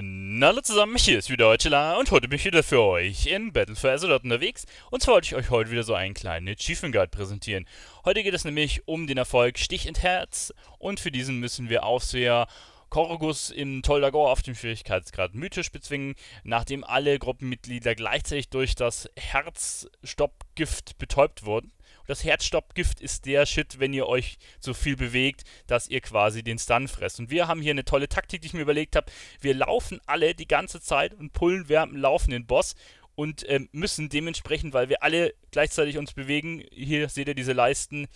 hallo zusammen, hier ist wieder Heutela und heute bin ich wieder für euch in Battle for Azeroth unterwegs und zwar wollte ich euch heute wieder so einen kleinen Achievement Guide präsentieren. Heute geht es nämlich um den Erfolg Stich in Herz und für diesen müssen wir Aufseher Korgus in Toldagor auf dem Schwierigkeitsgrad mythisch bezwingen, nachdem alle Gruppenmitglieder gleichzeitig durch das Herzstoppgift betäubt wurden das Herzstoppgift ist der Shit, wenn ihr euch so viel bewegt, dass ihr quasi den Stun fresst. Und wir haben hier eine tolle Taktik, die ich mir überlegt habe. Wir laufen alle die ganze Zeit und pullen während Laufen den Boss und ähm, müssen dementsprechend, weil wir alle gleichzeitig uns bewegen, hier seht ihr diese Leisten,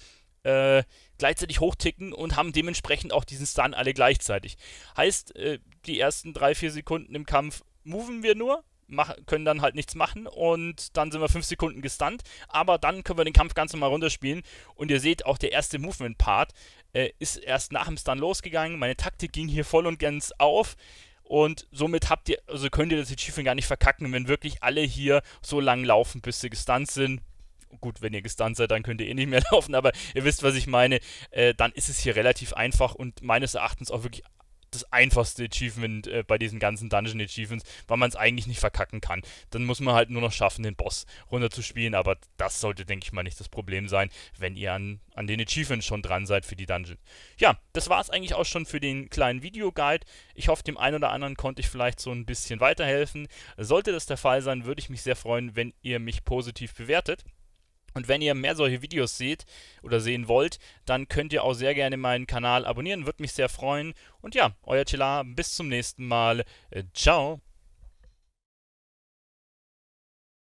äh, gleichzeitig hochticken und haben dementsprechend auch diesen Stun alle gleichzeitig. Heißt, äh, die ersten 3-4 Sekunden im Kampf moven wir nur, mach, können dann halt nichts machen und dann sind wir 5 Sekunden gestunt, aber dann können wir den Kampf ganz normal runterspielen und ihr seht auch der erste Movement-Part äh, ist erst nach dem Stun losgegangen, meine Taktik ging hier voll und ganz auf und somit habt ihr, also könnt ihr das Achievement gar nicht verkacken, wenn wirklich alle hier so lang laufen, bis sie gestunt sind. Gut, wenn ihr gestunt seid, dann könnt ihr eh nicht mehr laufen, aber ihr wisst, was ich meine. Äh, dann ist es hier relativ einfach und meines Erachtens auch wirklich das einfachste Achievement äh, bei diesen ganzen Dungeon Achievements, weil man es eigentlich nicht verkacken kann. Dann muss man halt nur noch schaffen, den Boss runterzuspielen, aber das sollte, denke ich mal, nicht das Problem sein, wenn ihr an, an den Achievements schon dran seid für die Dungeon. Ja, das war es eigentlich auch schon für den kleinen Videoguide. Ich hoffe, dem einen oder anderen konnte ich vielleicht so ein bisschen weiterhelfen. Sollte das der Fall sein, würde ich mich sehr freuen, wenn ihr mich positiv bewertet. Und wenn ihr mehr solche Videos seht oder sehen wollt, dann könnt ihr auch sehr gerne meinen Kanal abonnieren, würde mich sehr freuen. Und ja, euer Telar, bis zum nächsten Mal. Äh, ciao!